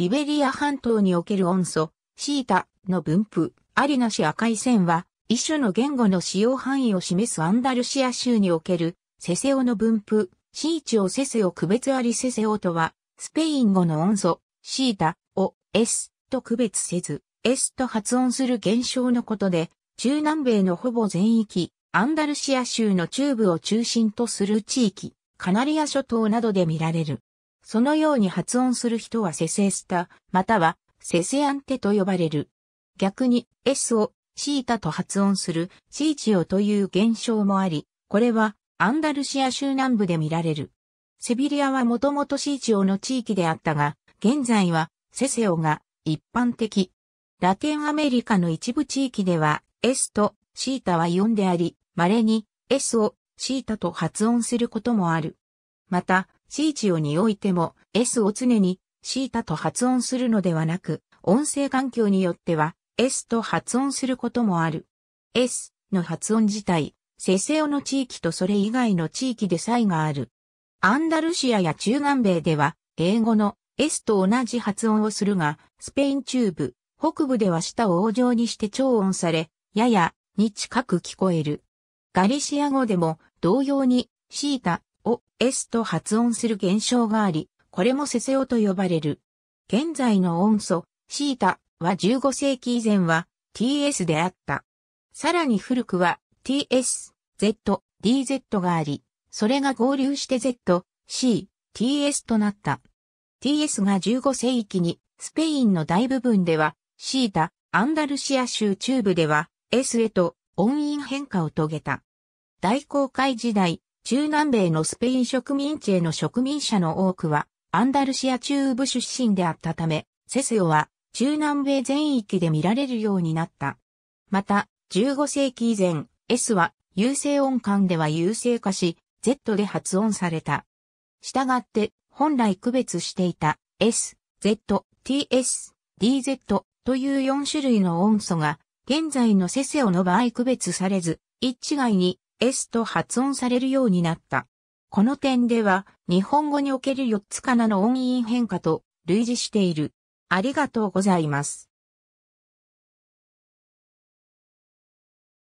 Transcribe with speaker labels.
Speaker 1: イベリア半島における音素、シータの分布、ありなし赤い線は、一種の言語の使用範囲を示すアンダルシア州における、セセオの分布、シーチオセセオ区別ありセセオとは、スペイン語の音素、シータを S と区別せず、S と発音する現象のことで、中南米のほぼ全域、アンダルシア州の中部を中心とする地域、カナリア諸島などで見られる。そのように発音する人はセセスタ、またはセセアンテと呼ばれる。逆に S をシータと発音するシーチオという現象もあり、これはアンダルシア州南部で見られる。セビリアはもともとシーチオの地域であったが、現在はセセオが一般的。ラテンアメリカの一部地域では S とシータは4であり、稀に S をシータと発音することもある。また、シーチオにおいても S を常にシータと発音するのではなく、音声環境によっては S と発音することもある。S の発音自体、セセオの地域とそれ以外の地域で差異がある。アンダルシアや中南米では、英語の S と同じ発音をするが、スペイン中部、北部では舌を往生にして超音され、ややに近く聞こえる。ガリシア語でも同様に、シータ、を S と発音する現象があり、これもセセオと呼ばれる。現在の音素、シータは15世紀以前は TS であった。さらに古くは TS、Z、DZ があり、それが合流して Z、C、TS となった。TS が15世紀にスペインの大部分では、シータ、アンダルシア州中部では S へと音韻変化を遂げた。大航海時代、中南米のスペイン植民地への植民者の多くは、アンダルシア中部出身であったため、セセオは中南米全域で見られるようになった。また、15世紀以前、S は優勢音感では優勢化し、Z で発音された。したがって、本来区別していた S、Z、TS、DZ という4種類の音素が、現在のセセオの場合区別されず、一致外に S と発音されるようになった。この点では、日本語における4つかなの音韻変化と類似している。ありがとうございます。